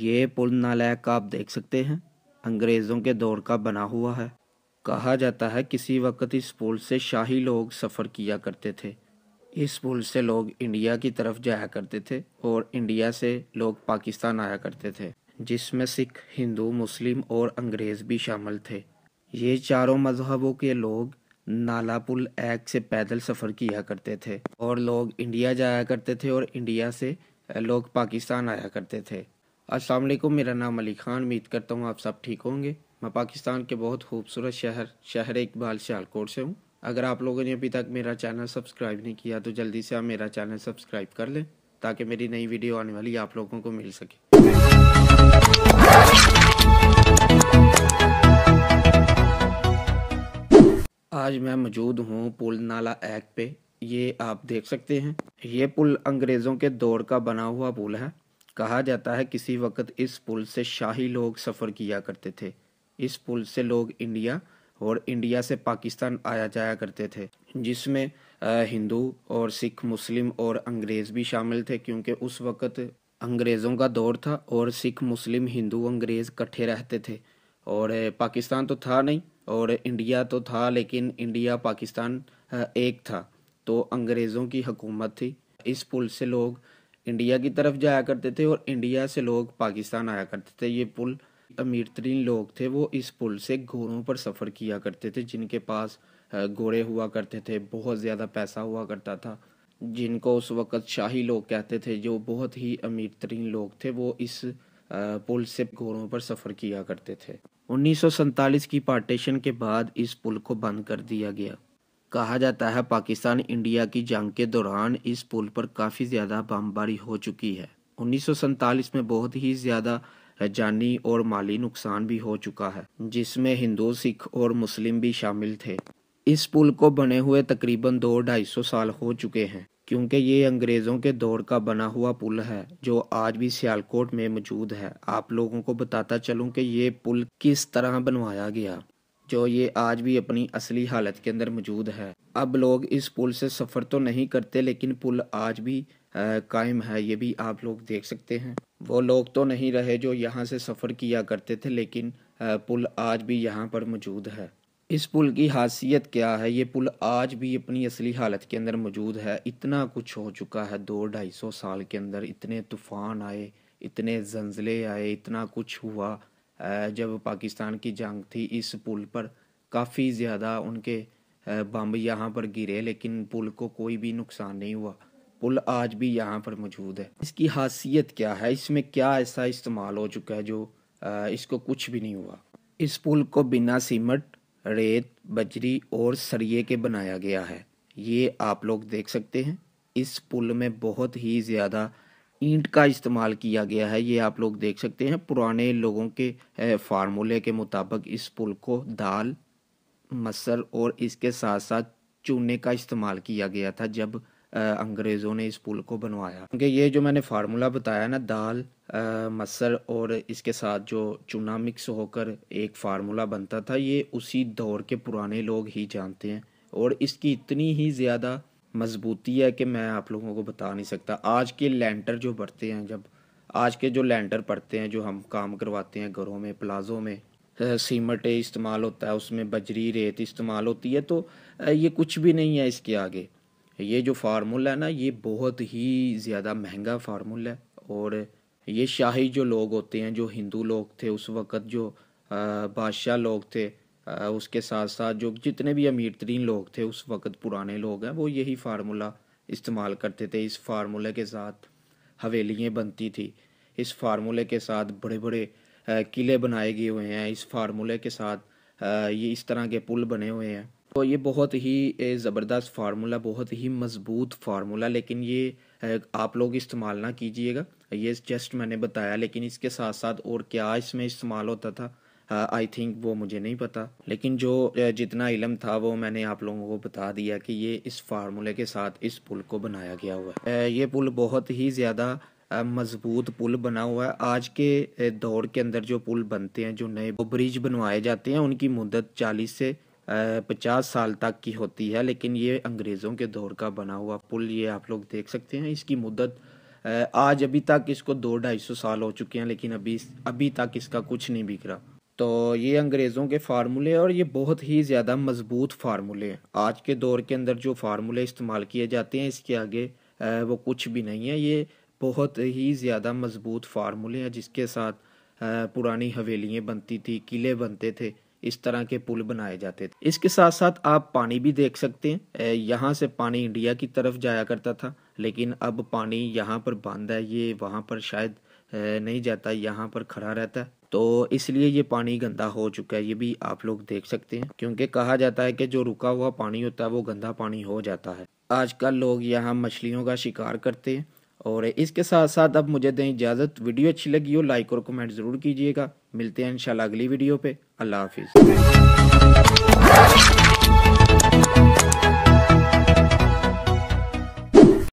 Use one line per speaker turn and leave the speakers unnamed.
ये पुल नालायक आप देख सकते हैं अंग्रेज़ों के दौर का बना हुआ है कहा जाता है किसी वक्त इस पुल से शाही लोग सफ़र किया करते थे इस पुल से लोग इंडिया की तरफ जाया करते थे और इंडिया से लोग पाकिस्तान आया करते थे जिसमें सिख हिंदू मुस्लिम और अंग्रेज़ भी शामिल थे ये चारों मजहबों के लोग नाला पुल एक्ट से पैदल सफ़र किया करते थे और लोग इंडिया जाया करते थे और इंडिया से लोग पाकिस्तान आया करते थे असल मेरा नाम अली खान उम्मीद करता हूँ आप सब ठीक होंगे मैं पाकिस्तान के बहुत खूबसूरत शहर शहर इकबाल श्यालकोट से हूँ अगर आप लोगों ने अभी तक मेरा चैनल सब्सक्राइब नहीं किया तो जल्दी से आप मेरा चैनल सब्सक्राइब कर लें ताकि मेरी नई वीडियो आने वाली आप लोगों को मिल सके आज मैं मौजूद हूँ पुल नाला एक्ट पे ये आप देख सकते हैं ये पुल अंग्रेज़ों के दौर का बना हुआ पुल है कहा जाता है किसी वक्त इस पुल से शाही लोग सफ़र किया करते थे इस पुल से लोग इंडिया और इंडिया से पाकिस्तान आया जाया करते थे जिसमें हिंदू और सिख मुस्लिम और अंग्रेज़ भी शामिल थे क्योंकि उस वक़्त अंग्रेज़ों का दौर था और सिख मुस्लिम हिंदू अंग्रेज़ इकट्ठे रहते थे और पाकिस्तान तो था नहीं और इंडिया तो था लेकिन इंडिया पाकिस्तान एक था तो अंग्रेज़ों की हुकूमत थी इस पुल से लोग इंडिया की तरफ जाया करते थे और इंडिया से लोग पाकिस्तान आया करते थे ये पुल अमीर तरीन लोग थे वो इस पुल से घोड़ों पर सफ़र किया करते थे जिनके पास घोड़े हुआ करते थे बहुत ज़्यादा पैसा हुआ करता था जिनको उस वक़्त शाही लोग कहते थे जो बहुत ही अमीर तरीन लोग थे वो इस पुल से घोड़ों पर सफ़र किया करते थे उन्नीस की पार्टीशन के बाद इस पुल को बंद कर दिया गया कहा जाता है पाकिस्तान इंडिया की जंग के दौरान इस पुल पर काफ़ी ज़्यादा बमबारी हो चुकी है उन्नीस में बहुत ही ज़्यादा जानी और माली नुकसान भी हो चुका है जिसमें हिंदू सिख और मुस्लिम भी शामिल थे इस पुल को बने हुए तकरीबन दो ढाई सौ साल हो चुके हैं क्योंकि ये अंग्रेज़ों के दौर का बना हुआ पुल है जो आज भी सियालकोट में मौजूद है आप लोगों को बताता चलूं कि ये पुल किस तरह बनवाया गया जो ये आज भी अपनी असली हालत के अंदर मौजूद है अब लोग इस पुल से सफ़र तो नहीं करते लेकिन पुल आज भी कायम है ये भी आप लोग देख सकते हैं वो लोग तो नहीं रहे जो यहाँ से सफ़र किया करते थे लेकिन पुल आज भी यहाँ पर मौजूद है इस पुल की खासियत क्या है ये पुल आज भी अपनी असली हालत के अंदर मौजूद है इतना कुछ हो चुका है दो ढाई सौ साल के अंदर इतने तूफ़ान आए इतने जंजले आए इतना कुछ हुआ जब पाकिस्तान की जंग थी इस पुल पर काफ़ी ज़्यादा उनके बम यहाँ पर गिरे लेकिन पुल को कोई भी नुकसान नहीं हुआ पुल आज भी यहाँ पर मौजूद है इसकी खासियत क्या है इसमें क्या ऐसा इस्तेमाल हो चुका है जो इसको कुछ भी नहीं हुआ इस पुल को बिना सीमट रेत बजरी और सरिये के बनाया गया है ये आप लोग देख सकते हैं इस पुल में बहुत ही ज़्यादा ईंट का इस्तेमाल किया गया है ये आप लोग देख सकते हैं पुराने लोगों के फार्मूले के मुताबिक इस पुल को दाल मसर और इसके साथ साथ चूने का इस्तेमाल किया गया था जब अंग्रेज़ों ने इस पुल को बनवाया क्योंकि ये जो मैंने फार्मूला बताया ना दाल मसर और इसके साथ जो चूना मिक्स होकर एक फार्मूला बनता था ये उसी दौर के पुराने लोग ही जानते हैं और इसकी इतनी ही ज़्यादा मजबूती है कि मैं आप लोगों को बता नहीं सकता आज के लेंटर जो बढ़ते हैं जब आज के जो लेंटर पड़ते हैं जो हम काम करवाते हैं घरों में प्लाज़ों में सीमट इस्तेमाल होता है उसमें बजरी रेत इस्तेमाल होती है तो ये कुछ भी नहीं है इसके आगे ये जो फार्मूला है ना ये बहुत ही ज़्यादा महंगा फार्मूला है और ये शाही जो लोग होते हैं जो हिंदू लोग थे उस वक़्त जो बादशाह लोग थे उसके साथ साथ जो जितने भी अमीर तरीन लोग थे उस वक़्त पुराने लोग हैं वो यही फार्मूला इस्तेमाल करते थे इस फार्मूले के साथ हवेलियाँ बनती थी इस फार्मूले के साथ बड़े बड़े किले बनाए गए हुए हैं इस फार्मूले के साथ ये इस तरह के पुल बने हुए हैं तो ये बहुत ही ज़बरदस्त फार्मूला बहुत ही मज़बूत फार्मूला लेकिन ये आप लोग इस्तेमाल ना कीजिएगा ये जस्ट मैंने बताया लेकिन इसके साथ साथ और क्या इसमें इस्तेमाल होता था आई uh, थिंक वो मुझे नहीं पता लेकिन जो uh, जितना इलम था वो मैंने आप लोगों को बता दिया कि ये इस फार्मूले के साथ इस पुल को बनाया गया हुआ है uh, ये पुल बहुत ही ज़्यादा मजबूत पुल बना हुआ है आज के दौर के अंदर जो पुल बनते हैं जो नए ब्रिज बनवाए जाते हैं उनकी मुद्दत चालीस से पचास साल तक की होती है लेकिन ये अंग्रेज़ों के दौर का बना हुआ पुल ये आप लोग देख सकते हैं इसकी मुद्दत आज अभी तक इसको दो ढाई सौ साल हो चुके हैं लेकिन अभी अभी तक इसका कुछ नहीं बिगड़ा तो ये अंग्रेज़ों के फार्मूले और ये बहुत ही ज़्यादा मज़बूत फार्मूले हैं आज के दौर के अंदर जो फार्मूले इस्तेमाल किए जाते हैं इसके आगे वो कुछ भी नहीं है ये बहुत ही ज़्यादा मज़बूत फार्मूले हैं जिसके साथ पुरानी हवेलियाँ बनती थी किले बनते थे इस तरह के पुल बनाए जाते थे इसके साथ साथ आप पानी भी देख सकते हैं यहाँ से पानी इंडिया की तरफ जाया करता था लेकिन अब पानी यहाँ पर बंद है ये वहाँ पर शायद नहीं जाता यहाँ पर खड़ा रहता है तो इसलिए ये पानी गंदा हो चुका है ये भी आप लोग देख सकते हैं क्योंकि कहा जाता है कि जो रुका हुआ पानी होता है वो गंदा पानी हो जाता है आजकल लोग यहाँ मछलियों का शिकार करते हैं और इसके साथ साथ अब मुझे दें इजाज़त वीडियो अच्छी लगी हो लाइक और कमेंट ज़रूर कीजिएगा मिलते हैं इन अगली वीडियो पर अल्लाह हाफिज़